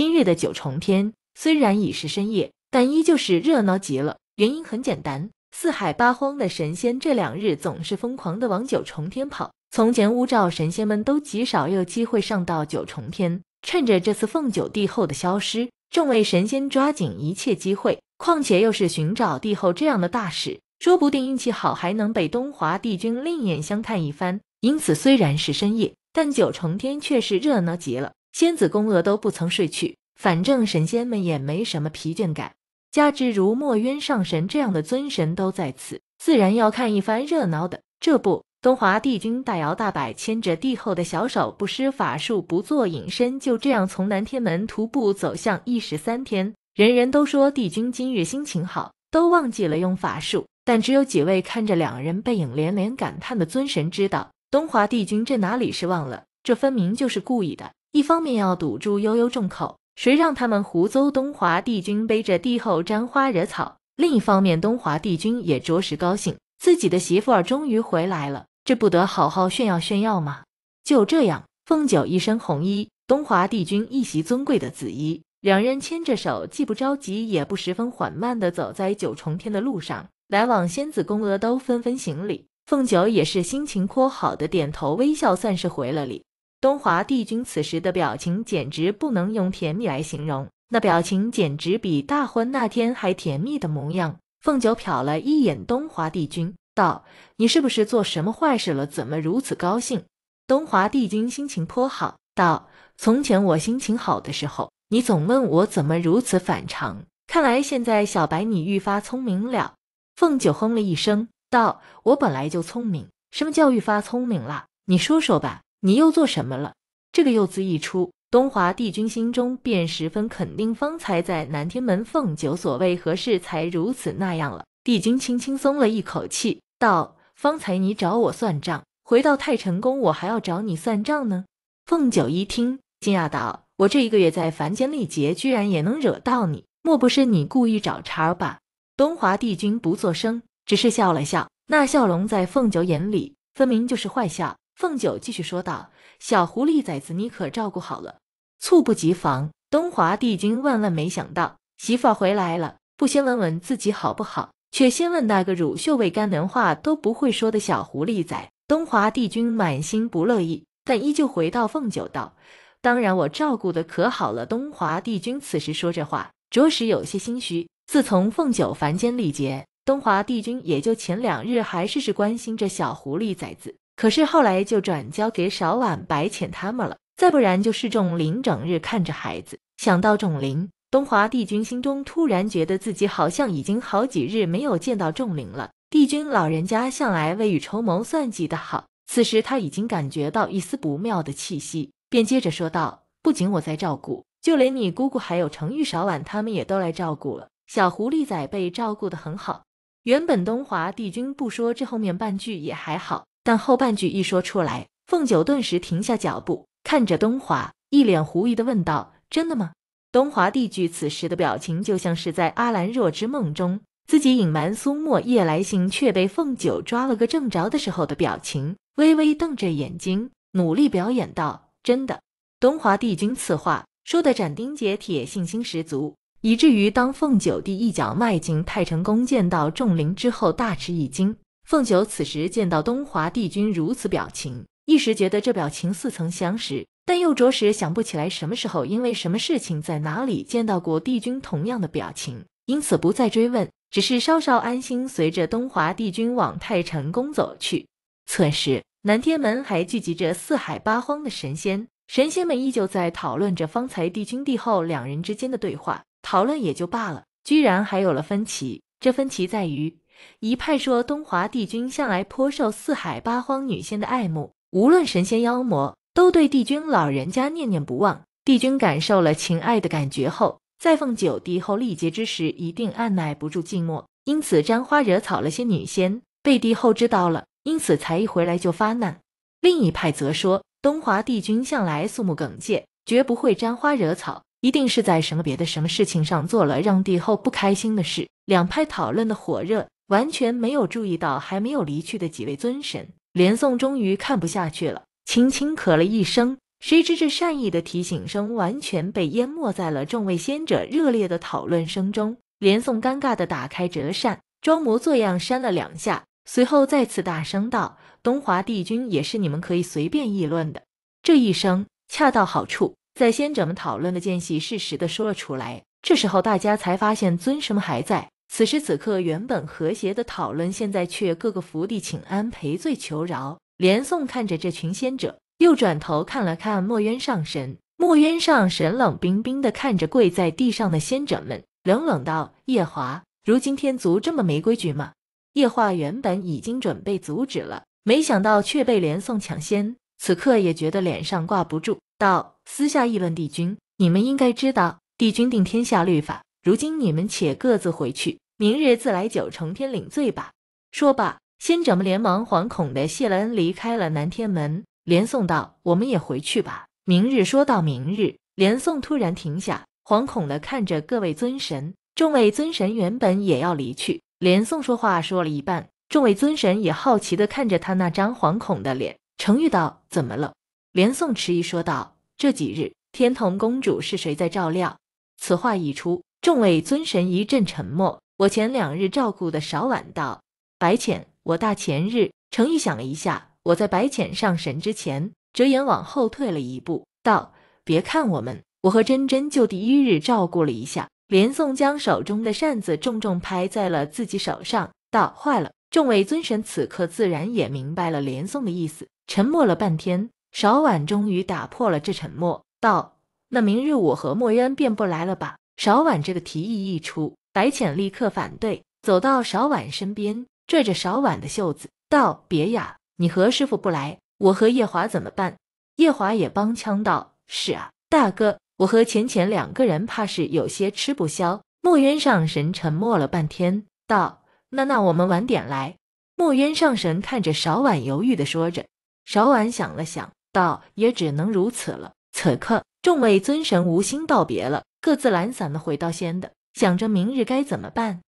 今日的九重天虽然已是深夜，但依旧是热闹极了。原因很简单，四海八荒的神仙这两日总是疯狂的往九重天跑。从前乌照，神仙们都极少有机会上到九重天。趁着这次凤九帝后的消失，众位神仙抓紧一切机会。况且又是寻找帝后这样的大事，说不定运气好还能被东华帝君另眼相看一番。因此，虽然是深夜，但九重天却是热闹极了。仙子宫娥都不曾睡去，反正神仙们也没什么疲倦感，加之如墨渊上神这样的尊神都在此，自然要看一番热闹的。这不，东华帝君大摇大摆牵着帝后的小手，不施法术，不做隐身，就这样从南天门徒步走向一十三天。人人都说帝君今日心情好，都忘记了用法术，但只有几位看着两人背影连连感叹的尊神知道，东华帝君这哪里是忘了，这分明就是故意的。一方面要堵住悠悠众口，谁让他们胡诌东华帝君背着帝后沾花惹草；另一方面，东华帝君也着实高兴，自己的媳妇儿终于回来了，这不得好好炫耀炫耀吗？就这样，凤九一身红衣，东华帝君一袭尊贵的紫衣，两人牵着手，既不着急，也不十分缓慢地走在九重天的路上，来往仙子宫娥都纷纷行礼，凤九也是心情颇好的点头微笑，算是回了礼。东华帝君此时的表情简直不能用甜蜜来形容，那表情简直比大婚那天还甜蜜的模样。凤九瞟了一眼东华帝君，道：“你是不是做什么坏事了？怎么如此高兴？”东华帝君心情颇好，道：“从前我心情好的时候，你总问我怎么如此反常。看来现在小白你愈发聪明了。”凤九哼了一声，道：“我本来就聪明，什么叫愈发聪明了？你说说吧。”你又做什么了？这个“又”字一出，东华帝君心中便十分肯定，方才在南天门凤九所谓何事，才如此那样了。帝君轻轻松了一口气，道：“方才你找我算账，回到太晨宫，我还要找你算账呢。”凤九一听，惊讶道：“我这一个月在凡间历劫，居然也能惹到你？莫不是你故意找茬吧？”东华帝君不作声，只是笑了笑。那笑容在凤九眼里，分明就是坏笑。凤九继续说道：“小狐狸崽子，你可照顾好了？”猝不及防，东华帝君万万没想到，媳妇回来了，不先问问自己好不好，却先问那个乳臭未干、连话都不会说的小狐狸崽。东华帝君满心不乐意，但依旧回到凤九道：“当然，我照顾的可好了。”东华帝君此时说这话，着实有些心虚。自从凤九凡间历劫，东华帝君也就前两日还是是关心这小狐狸崽子。可是后来就转交给少婉、白浅他们了，再不然就是仲林整日看着孩子。想到仲林，东华帝君心中突然觉得自己好像已经好几日没有见到仲林了。帝君老人家向来未雨绸缪，算计的好，此时他已经感觉到一丝不妙的气息，便接着说道：“不仅我在照顾，就连你姑姑还有程玉、少婉他们也都来照顾了。小狐狸仔被照顾得很好。原本东华帝君不说这后面半句也还好。”但后半句一说出来，凤九顿时停下脚步，看着东华，一脸狐疑地问道：“真的吗？”东华帝君此时的表情，就像是在阿兰若之梦中，自己隐瞒苏墨夜来信却被凤九抓了个正着的时候的表情，微微瞪着眼睛，努力表演道：“真的。”东华帝君此话说得斩钉截铁，信心十足，以至于当凤九帝一脚迈进太成宫，见到仲凌之后，大吃一惊。凤九此时见到东华帝君如此表情，一时觉得这表情似曾相识，但又着实想不起来什么时候、因为什么事情、在哪里见到过帝君同样的表情，因此不再追问，只是稍稍安心，随着东华帝君往太晨宫走去。此时，南天门还聚集着四海八荒的神仙，神仙们依旧在讨论着方才帝君帝后两人之间的对话，讨论也就罢了，居然还有了分歧。这分歧在于。一派说，东华帝君向来颇受四海八荒女仙的爱慕，无论神仙妖魔，都对帝君老人家念念不忘。帝君感受了情爱的感觉后，在凤九帝后历劫之时，一定按耐不住寂寞，因此沾花惹草了些女仙。被帝后知道了，因此才一回来就发难。另一派则说，东华帝君向来肃穆耿介，绝不会沾花惹草，一定是在什么别的什么事情上做了让帝后不开心的事。两派讨论的火热。完全没有注意到还没有离去的几位尊神，连宋终于看不下去了，轻轻咳了一声。谁知这善意的提醒声完全被淹没在了众位仙者热烈的讨论声中。连宋尴尬的打开折扇，装模作样扇了两下，随后再次大声道：“东华帝君也是你们可以随便议论的。”这一声恰到好处，在仙者们讨论的间隙适时的说了出来。这时候大家才发现尊神还在。此时此刻，原本和谐的讨论，现在却各个福地请安、赔罪求饶。连宋看着这群仙者，又转头看了看墨渊上神。墨渊上神冷冰冰地看着跪在地上的仙者们，冷冷道：“夜华，如今天族这么没规矩吗？”夜华原本已经准备阻止了，没想到却被连宋抢先，此刻也觉得脸上挂不住，道：“私下议论帝君，你们应该知道，帝君定天下律法。”如今你们且各自回去，明日自来九重天领罪吧。说罢，仙者们连忙惶恐的谢了恩，离开了南天门。连宋道：“我们也回去吧，明日说到明日。”连宋突然停下，惶恐的看着各位尊神。众位尊神原本也要离去，连宋说话说了一半，众位尊神也好奇的看着他那张惶恐的脸。程昱道：“怎么了？”连宋迟疑说道：“这几日天童公主是谁在照料？”此话一出。众位尊神一阵沉默。我前两日照顾的少婉道：“白浅，我大前日。”程昱想了一下，我在白浅上神之前，折眼往后退了一步，道：“别看我们，我和真真就第一日照顾了一下。”连宋将手中的扇子重重拍在了自己手上，道：“坏了！”众位尊神此刻自然也明白了连宋的意思，沉默了半天，少婉终于打破了这沉默，道：“那明日我和墨渊便不来了吧？”少婉这个提议一出，白浅立刻反对，走到少婉身边，拽着少婉的袖子道：“别呀，你何师傅不来，我和夜华怎么办？”夜华也帮腔道：“是啊，大哥，我和浅浅两个人怕是有些吃不消。”墨渊上神沉默了半天，道：“那那我们晚点来。”墨渊上神看着少婉，犹豫的说着。少婉想了想，道：“也只能如此了。”此刻。众位尊神无心道别了，各自懒散的回到仙的，想着明日该怎么办。